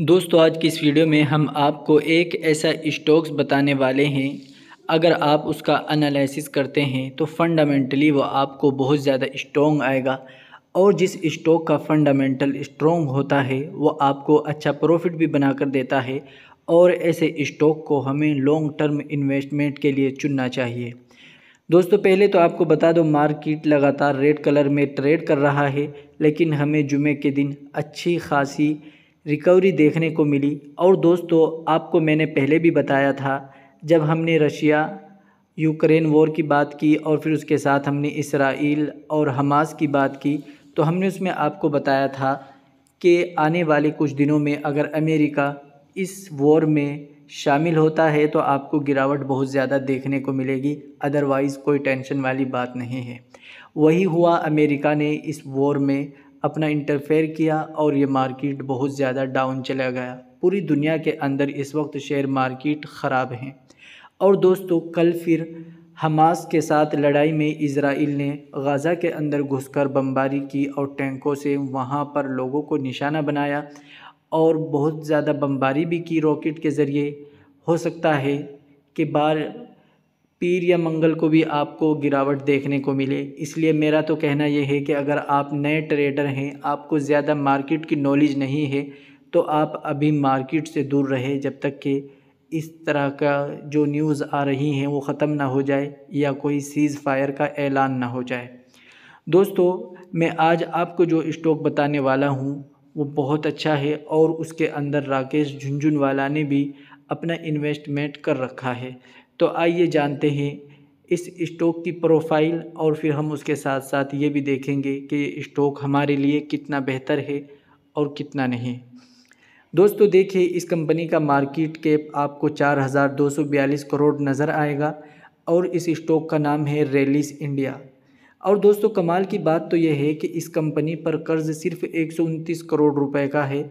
दोस्तों आज की इस वीडियो में हम आपको एक ऐसा स्टॉक्स बताने वाले हैं अगर आप उसका एनालिसिस करते हैं तो फंडामेंटली वो आपको बहुत ज़्यादा स्ट्रॉन्ग आएगा और जिस स्टॉक का फंडामेंटल स्ट्रॉन्ग होता है वो आपको अच्छा प्रॉफिट भी बना कर देता है और ऐसे स्टॉक को हमें लॉन्ग टर्म इन्वेस्टमेंट के लिए चुनना चाहिए दोस्तों पहले तो आपको बता दो मार्केट लगातार रेड कलर में ट्रेड कर रहा है लेकिन हमें जुमे के दिन अच्छी खासी रिकवरी देखने को मिली और दोस्तों आपको मैंने पहले भी बताया था जब हमने रशिया यूक्रेन वॉर की बात की और फिर उसके साथ हमने इसराइल और हमास की बात की तो हमने उसमें आपको बताया था कि आने वाले कुछ दिनों में अगर अमेरिका इस वॉर में शामिल होता है तो आपको गिरावट बहुत ज़्यादा देखने को मिलेगी अदरवाइज़ कोई टेंशन वाली बात नहीं है वही हुआ अमेरिका ने इस वॉर में अपना इंटरफेयर किया और ये मार्केट बहुत ज़्यादा डाउन चला गया पूरी दुनिया के अंदर इस वक्त शेयर मार्केट ख़राब हैं और दोस्तों कल फिर हमास के साथ लड़ाई में इसराइल ने गाज़ा के अंदर घुसकर बमबारी की और टैंकों से वहाँ पर लोगों को निशाना बनाया और बहुत ज़्यादा बमबारी भी की रॉकेट के ज़रिए हो सकता है कि बार पीर या मंगल को भी आपको गिरावट देखने को मिले इसलिए मेरा तो कहना यह है कि अगर आप नए ट्रेडर हैं आपको ज़्यादा मार्केट की नॉलेज नहीं है तो आप अभी मार्केट से दूर रहे जब तक कि इस तरह का जो न्यूज़ आ रही हैं वो ख़त्म ना हो जाए या कोई सीज़ फायर का ऐलान ना हो जाए दोस्तों मैं आज आपको जो स्टॉक बताने वाला हूँ वो बहुत अच्छा है और उसके अंदर राकेश झुंझुनवाला ने भी अपना इन्वेस्टमेंट कर रखा है तो आइए जानते हैं इस स्टॉक की प्रोफाइल और फिर हम उसके साथ साथ ये भी देखेंगे कि स्टॉक हमारे लिए कितना बेहतर है और कितना नहीं दोस्तों देखिए इस कंपनी का मार्केट कैप आपको 4,242 करोड़ नज़र आएगा और इस स्टॉक का नाम है रेलिस इंडिया और दोस्तों कमाल की बात तो यह है कि इस कंपनी पर कर्ज सिर्फ एक करोड़ रुपये का है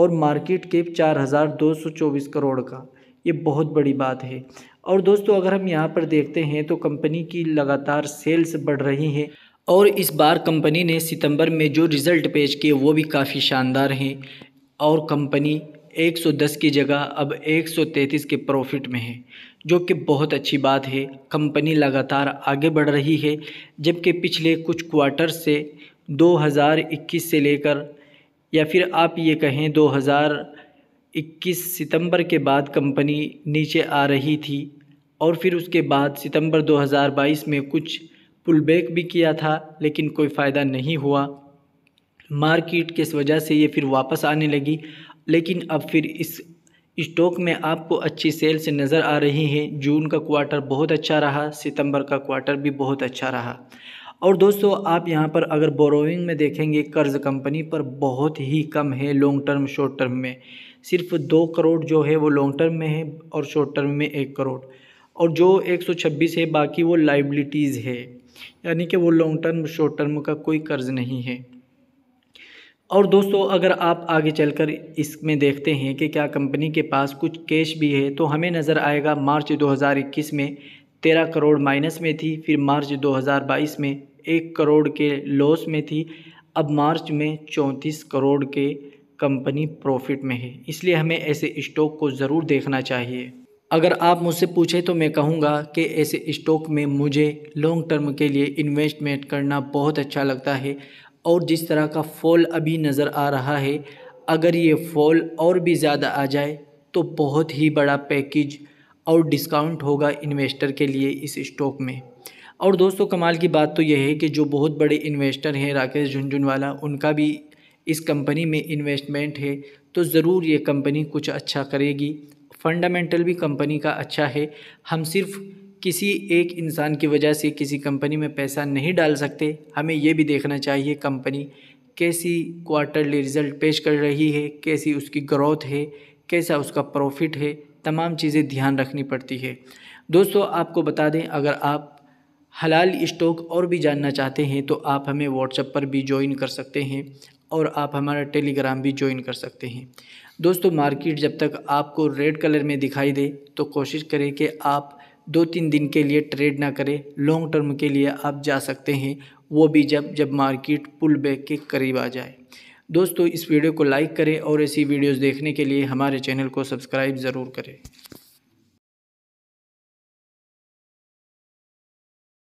और मार्केट कैप चौबीस करोड़ का ये बहुत बड़ी बात है और दोस्तों अगर हम यहाँ पर देखते हैं तो कंपनी की लगातार सेल्स बढ़ रही हैं और इस बार कंपनी ने सितंबर में जो रिज़ल्ट पेश किए वो भी काफ़ी शानदार हैं और कंपनी 110 की जगह अब 133 के प्रॉफिट में है जो कि बहुत अच्छी बात है कंपनी लगातार आगे बढ़ रही है जबकि पिछले कुछ क्वार्टर से 2021 से लेकर या फिर आप ये कहें इक्कीस सितंबर के बाद कंपनी नीचे आ रही थी और फिर उसके बाद सितंबर 2022 में कुछ पुल बैक भी किया था लेकिन कोई फ़ायदा नहीं हुआ मार्केट के वजह से ये फिर वापस आने लगी लेकिन अब फिर इस स्टॉक में आपको अच्छी सेल्स नज़र आ रही हैं जून का क्वार्टर बहुत अच्छा रहा सितंबर का क्वार्टर भी बहुत अच्छा रहा और दोस्तों आप यहाँ पर अगर बोरोइंग में देखेंगे कर्ज़ कंपनी पर बहुत ही कम है लॉन्ग टर्म शॉर्ट टर्म में सिर्फ दो करोड़ जो है वो लॉन्ग टर्म में है और शॉर्ट टर्म में एक करोड़ और जो एक सौ छब्बीस है बाकी वो लाइबिलिटीज़ है यानी कि वो लॉन्ग टर्म शॉर्ट टर्म का कोई कर्ज़ नहीं है और दोस्तों अगर आप आगे चलकर इसमें देखते हैं कि क्या कंपनी के पास कुछ कैश भी है तो हमें नज़र आएगा मार्च 2021 में तेरह करोड़ माइनस में थी फिर मार्च 2022 में एक करोड़ के लॉस में थी अब मार्च में चौंतीस करोड़ के कंपनी प्रॉफिट में है इसलिए हमें ऐसे स्टॉक को ज़रूर देखना चाहिए अगर आप मुझसे पूछें तो मैं कहूँगा कि ऐसे स्टॉक में मुझे लॉन्ग टर्म के लिए इन्वेस्टमेंट करना बहुत अच्छा लगता है और जिस तरह का फॉल अभी नज़र आ रहा है अगर ये फॉल और भी ज़्यादा आ जाए तो बहुत ही बड़ा पैकेज और डिस्काउंट होगा इन्वेस्टर के लिए इस स्टॉक में और दोस्तों कमाल की बात तो यह है कि जो बहुत बड़े इन्वेस्टर हैं राकेश झुंझुनवाला उनका भी इस कंपनी में इन्वेस्टमेंट है तो ज़रूर ये कंपनी कुछ अच्छा करेगी फंडामेंटल भी कंपनी का अच्छा है हम सिर्फ किसी एक इंसान की वजह से किसी कंपनी में पैसा नहीं डाल सकते हमें यह भी देखना चाहिए कंपनी कैसी क्वार्टरली रिज़ल्ट पेश कर रही है कैसी उसकी ग्रोथ है कैसा उसका प्रॉफिट है तमाम चीज़ें ध्यान रखनी पड़ती है दोस्तों आपको बता दें अगर आप हलाल स्टॉक और भी जानना चाहते हैं तो आप हमें व्हाट्सएप पर भी ज्वाइन कर सकते हैं और आप हमारा टेलीग्राम भी ज्वाइन कर सकते हैं दोस्तों मार्केट जब तक आपको रेड कलर में दिखाई दे तो कोशिश करें कि आप दो तीन दिन के लिए ट्रेड ना करें लॉन्ग टर्म के लिए आप जा सकते हैं वो भी जब जब मार्केट पुल बैक के करीब आ जाए दोस्तों इस वीडियो को लाइक करें और ऐसी वीडियोस देखने के लिए हमारे चैनल को सब्सक्राइब ज़रूर करें